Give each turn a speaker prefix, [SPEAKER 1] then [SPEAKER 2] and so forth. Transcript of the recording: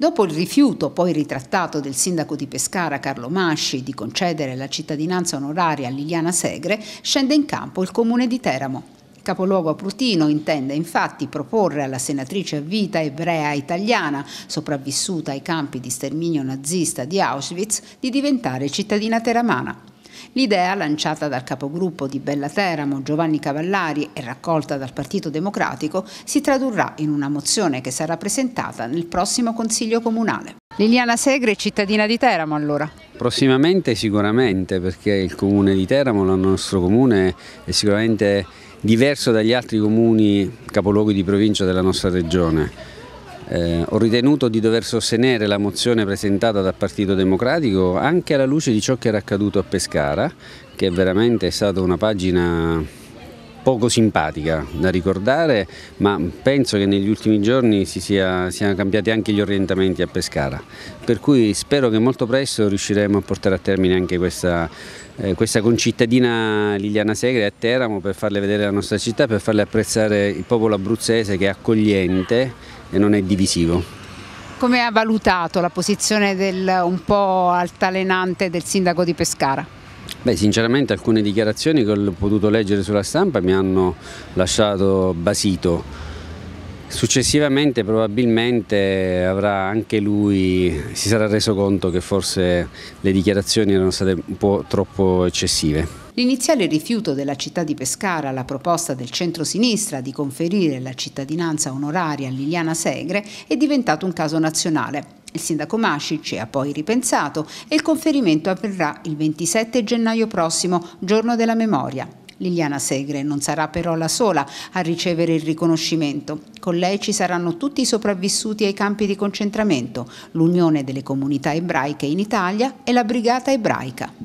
[SPEAKER 1] Dopo il rifiuto poi ritrattato del sindaco di Pescara Carlo Masci di concedere la cittadinanza onoraria a Liliana Segre, scende in campo il comune di Teramo. Il capoluogo aprutino intende infatti proporre alla senatrice a vita ebrea italiana, sopravvissuta ai campi di sterminio nazista di Auschwitz, di diventare cittadina teramana. L'idea, lanciata dal capogruppo di Bella Teramo Giovanni Cavallari e raccolta dal Partito Democratico, si tradurrà in una mozione che sarà presentata nel prossimo Consiglio Comunale. Liliana Segre, cittadina di Teramo allora.
[SPEAKER 2] Prossimamente sicuramente perché il comune di Teramo, il nostro comune, è sicuramente diverso dagli altri comuni capoluoghi di provincia della nostra regione eh, ho ritenuto di dover sostenere la mozione presentata dal Partito Democratico anche alla luce di ciò che era accaduto a Pescara, che è veramente è stata una pagina poco simpatica da ricordare, ma penso che negli ultimi giorni si sia, siano cambiati anche gli orientamenti a Pescara, per cui spero che molto presto riusciremo a portare a termine anche questa, eh, questa concittadina Liliana Segre a Teramo per farle vedere la nostra città, per farle apprezzare il popolo abruzzese che è accogliente e non è divisivo.
[SPEAKER 1] Come ha valutato la posizione del un po' altalenante del sindaco di Pescara?
[SPEAKER 2] Beh, sinceramente alcune dichiarazioni che ho potuto leggere sulla stampa mi hanno lasciato basito. Successivamente probabilmente avrà anche lui, si sarà reso conto che forse le dichiarazioni erano state un po' troppo eccessive.
[SPEAKER 1] L'iniziale rifiuto della città di Pescara alla proposta del centro-sinistra di conferire la cittadinanza onoraria a Liliana Segre è diventato un caso nazionale. Il sindaco Masci ci ha poi ripensato e il conferimento avverrà il 27 gennaio prossimo, giorno della memoria. Liliana Segre non sarà però la sola a ricevere il riconoscimento. Con lei ci saranno tutti i sopravvissuti ai campi di concentramento, l'Unione delle Comunità Ebraiche in Italia e la Brigata Ebraica.